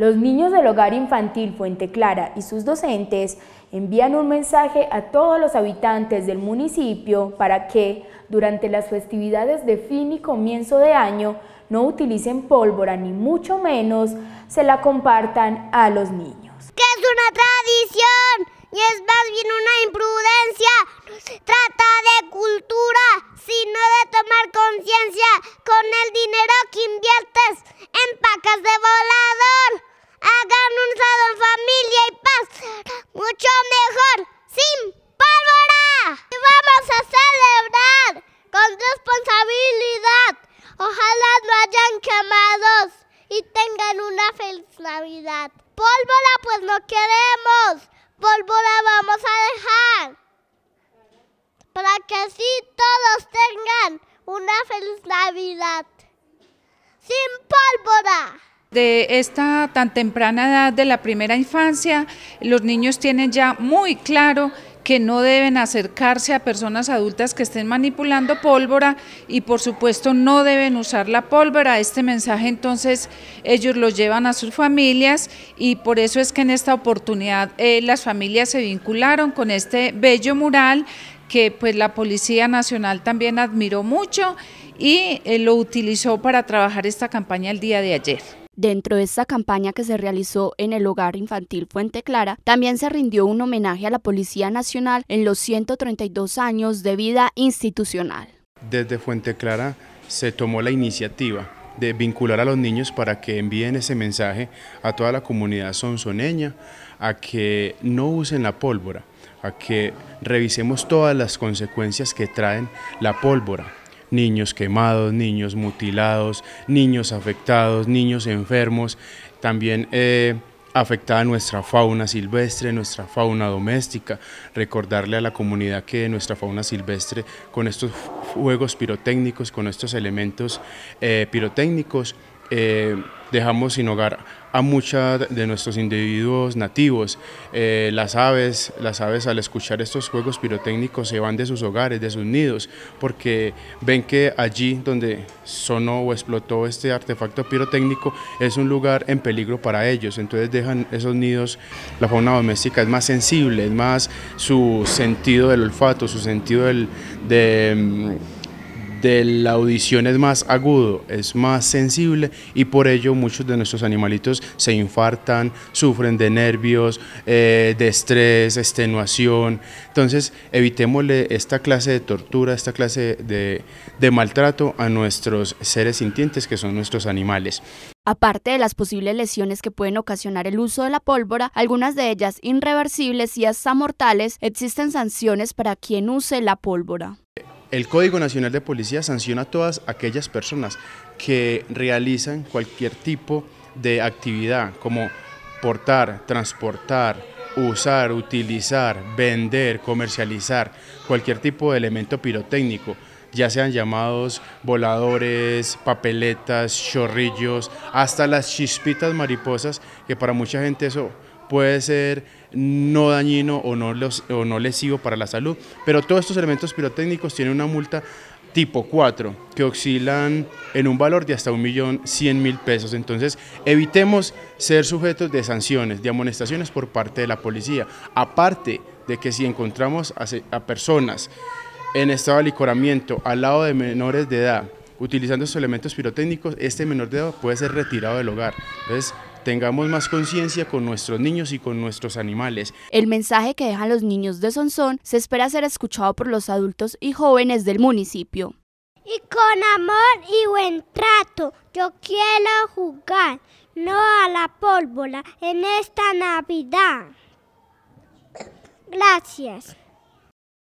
Los niños del Hogar Infantil Fuente Clara y sus docentes envían un mensaje a todos los habitantes del municipio para que, durante las festividades de fin y comienzo de año, no utilicen pólvora ni mucho menos se la compartan a los niños. Que es una tradición y es más bien una imprudencia. No se trata de cultura, sino de tomar hayan quemados y tengan una feliz Navidad. Pólvora pues no queremos, pólvora vamos a dejar. Para que así todos tengan una feliz Navidad. Sin pólvora de esta tan temprana edad de la primera infancia, los niños tienen ya muy claro que no deben acercarse a personas adultas que estén manipulando pólvora y por supuesto no deben usar la pólvora. Este mensaje entonces ellos lo llevan a sus familias y por eso es que en esta oportunidad eh, las familias se vincularon con este bello mural que pues la Policía Nacional también admiró mucho y eh, lo utilizó para trabajar esta campaña el día de ayer. Dentro de esta campaña que se realizó en el Hogar Infantil Fuente Clara, también se rindió un homenaje a la Policía Nacional en los 132 años de vida institucional. Desde Fuente Clara se tomó la iniciativa de vincular a los niños para que envíen ese mensaje a toda la comunidad sonsoneña, a que no usen la pólvora, a que revisemos todas las consecuencias que traen la pólvora, niños quemados, niños mutilados, niños afectados, niños enfermos, también eh, afectada nuestra fauna silvestre, nuestra fauna doméstica. Recordarle a la comunidad que nuestra fauna silvestre con estos juegos pirotécnicos, con estos elementos eh, pirotécnicos, eh, dejamos sin hogar a muchas de nuestros individuos nativos. Eh, las aves, las aves al escuchar estos juegos pirotécnicos se van de sus hogares, de sus nidos, porque ven que allí donde sonó o explotó este artefacto pirotécnico es un lugar en peligro para ellos. Entonces dejan esos nidos, la fauna doméstica es más sensible, es más su sentido del olfato, su sentido del, de mm, de la audición es más agudo, es más sensible y por ello muchos de nuestros animalitos se infartan, sufren de nervios, eh, de estrés, extenuación. Entonces evitemos esta clase de tortura, esta clase de, de maltrato a nuestros seres sintientes que son nuestros animales. Aparte de las posibles lesiones que pueden ocasionar el uso de la pólvora, algunas de ellas irreversibles y hasta mortales, existen sanciones para quien use la pólvora. El Código Nacional de Policía sanciona a todas aquellas personas que realizan cualquier tipo de actividad como portar, transportar, usar, utilizar, vender, comercializar cualquier tipo de elemento pirotécnico, ya sean llamados voladores, papeletas, chorrillos, hasta las chispitas mariposas, que para mucha gente eso puede ser no dañino o no, o no lesivo para la salud, pero todos estos elementos pirotécnicos tienen una multa tipo 4 que oscilan en un valor de hasta 1.100.000 pesos. Entonces, evitemos ser sujetos de sanciones, de amonestaciones por parte de la policía. Aparte de que si encontramos a, personas en estado de licoramiento al lado de menores de edad, utilizando estos elementos pirotécnicos, este menor de edad puede ser retirado del hogar. Entonces, tengamos más conciencia con nuestros niños y con nuestros animales. El mensaje que dejan los niños de Sonsón se espera ser escuchado por los adultos y jóvenes del municipio. Y con amor y buen trato, yo quiero jugar, no a la pólvora, en esta Navidad. Gracias.